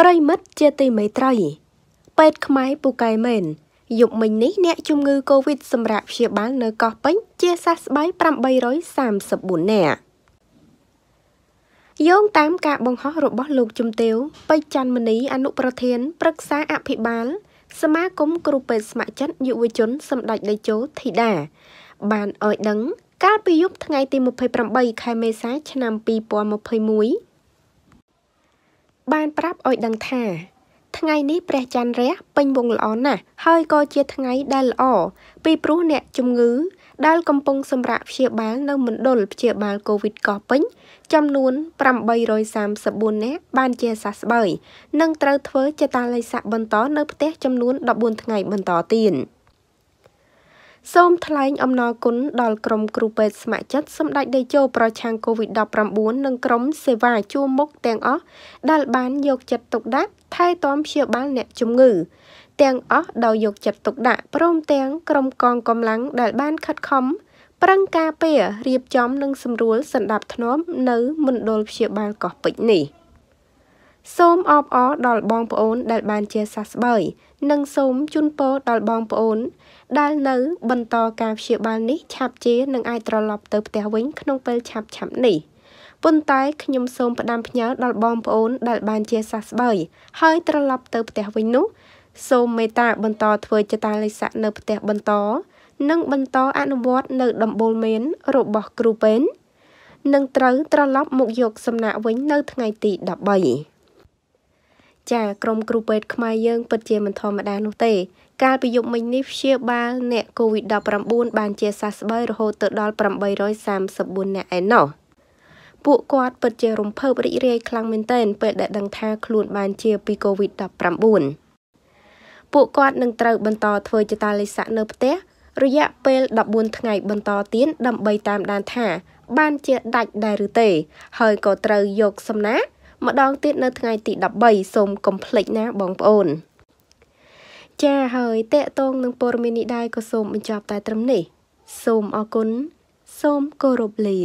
ប្រិមិត្តជាទីមេត្រីពេទ្យខ្មែរពូកែមែនយប់មិញនេះអ្នកជំងឺកូវីដសម្រាប់ព្យាបាលនៅកោះពេញ ជាសះស្បើយ834នាក់យោងតាមការ បង្ហោះរបស់លោក ជំទាវពេជ្រច័ន្ទមនី អនុប្រធានប្រឹក្សាអភិបាលសមាគមគ្រូពេទ្យស្ម័គ្រចិត្តយុវជន សម្ដេចតេជោធីតាបានឲ្យដឹង កាលពីយប់ថ្ងៃទី28ខែមេសាឆ្នាំ2021បានប្រាប់ឲ្យដឹងថាថ្ងៃនេះព្រះច័ន្ទរះពេញវងល្អណាស់ហើយក៏ជាថ្ងៃដែលល្អពីព្រោះអ្នកជំងឺដែលកំពុងសម្រាកព្យាបាលនៅមណ្ឌលព្យាបាលកូវីដកោះពេញចំនួន834នាក់បានជាសះស្បើយនិងត្រូវធ្វើចេតាល័យស័កបន្តនៅផ្ទះចំនួន14ថ្ងៃបន្តទៀត។សូមថ្លែងអំណរគុណដល់ក្រុមគ្រូពេទ្យស្ម័គ្រចិត្តសម្ដេចតេជោប្រឆាំង COVID-19 និងក្រុមសេវាជួរមុខទាំងអស់ដែលបានយកចិត្តទុកដាក់ថែទាំព្យាបាលអ្នកជំងឺ ទាំងអស់ដោយយកចិត្តទុកដាក់ព្រមទាំងក្រុមកងកម្លាំងដែលបានខិតខំប្រឹងការពាររៀបចំនិងសម្រួលសន្តិភាពធ្នាប់នៅមណ្ឌលព្យាបាលកោះពេជ្រនេះ។សូមអបអរដល់បងប្អូន ដែលបានជាសះស្បើយនិងសូមជូនពរដល់បងប្អូនដែលនៅ បន្តការព្យាបាលនេះឆាប់ជា និងអាចត្រឡប់ទៅផ្ទះវិញ ក្នុងពេលឆាប់ឆាប់នេះប៉ុន្តែខ្ញុំសូមផ្ដាំផ្ញើដល់បងប្អូនដែលបានជាសះស្បើយហើយ ត្រឡប់ទៅផ្ទះវិញនោះ សូមមេត្តាបន្តធ្វើចតាលិស័កនៅផ្ទះបន្ត និងបន្តអនុវត្តនៅ ដំបូលមានរបស់គ្រូពេទ្យនឹងត្រូវត្រឡប់មកយក សំណាក់វិញនៅថ្ងៃទី13ចាក្រុមគ្រូពេទ្យខ្មែរយើងពិតជាមិនធម្មតានោះទេ កាលពីយប់មិញនេះព្យាបាលអ្នក COVID-19 បានជាសះស្បើយរហូតទៅដល់834អ្នកឯណោះពួកគាត់ពិតជា រំភើបរីករាយខ្លាំងមែនទែនពេលដែលដឹងថាខ្លួនបានជាពី COVID-19 ពួកគាត់នឹងត្រូវបន្ត ធ្វើចតាលិស័កនៅផ្ទះរយៈពេល14ថ្ងៃបន្តទៀតដើម្បីតាមដានថា បានជាដាច់ដែរឬទេ ហើយក៏ត្រូវយកសំណាក់ម្ដងទៀតនៅថ្ងៃ ទី13សូមកុំភ្លេចណាបងប្អូន ចាហើយតេតងនឹងព័ត៌មាននេះដែរក៏សូមបញ្ចប់តែ ត្រឹមនេះ សូមអរគុណសូមគោរពលា